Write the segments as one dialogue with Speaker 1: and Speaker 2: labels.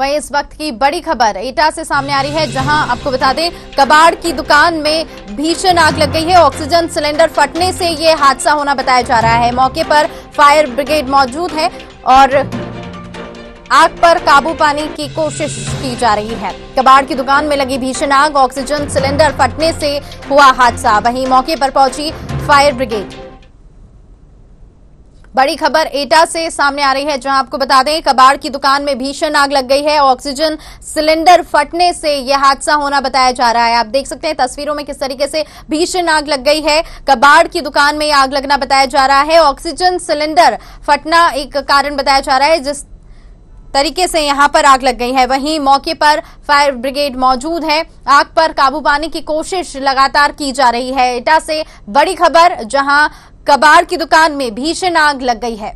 Speaker 1: वहीं इस वक्त की बड़ी खबर एटा से सामने आ रही है जहां आपको बता दें कबाड़ की दुकान में भीषण आग लग गई है ऑक्सीजन सिलेंडर फटने से ये हादसा होना बताया जा रहा है मौके पर फायर ब्रिगेड मौजूद है और आग पर काबू पाने की कोशिश की जा रही है कबाड़ की दुकान में लगी भीषण आग ऑक्सीजन सिलेंडर फटने से हुआ हादसा वहीं मौके पर पहुंची फायर ब्रिगेड बड़ी खबर एटा से सामने आ रही है जहां आपको बता दें कबाड़ की दुकान में भीषण आग लग गई है ऑक्सीजन सिलेंडर फटने से यह हादसा होना बताया जा रहा है आप देख सकते हैं तस्वीरों में किस तरीके से भीषण आग लग गई है कबाड़ की दुकान में आग लगना बताया जा रहा है ऑक्सीजन सिलेंडर फटना एक कारण बताया जा रहा है जिस तरीके से यहां पर आग लग गई है वहीं मौके पर फायर ब्रिगेड मौजूद है आग पर काबू पाने की कोशिश लगातार की जा रही है एटा से बड़ी खबर जहां कबाड़ की दुकान में भीषण आग लग गई है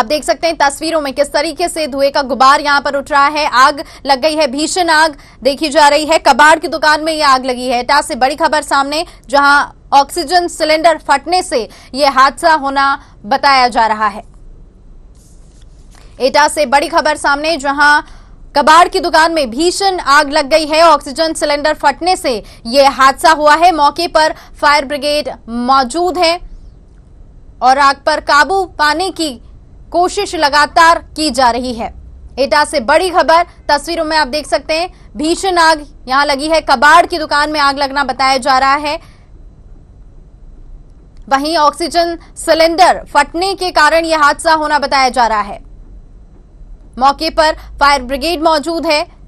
Speaker 1: आप देख सकते हैं तस्वीरों में किस तरीके से धुएं का गुबार यहां पर उठ रहा है आग लग गई है भीषण आग देखी जा रही है कबाड़ की दुकान में ये आग लगी है टास से बड़ी खबर सामने जहां ऑक्सीजन सिलेंडर फटने से ये हादसा होना बताया जा रहा है एटा से बड़ी खबर सामने जहां कबाड़ की दुकान में भीषण आग लग गई है ऑक्सीजन सिलेंडर फटने से यह हादसा हुआ है मौके पर फायर ब्रिगेड मौजूद है और आग पर काबू पाने की कोशिश लगातार की जा रही है एटा से बड़ी खबर तस्वीरों में आप देख सकते हैं भीषण आग यहां लगी है कबाड़ की दुकान में आग लगना बताया जा रहा है वहीं ऑक्सीजन सिलेंडर फटने के कारण यह हादसा होना बताया जा रहा है मौके पर फायर ब्रिगेड मौजूद है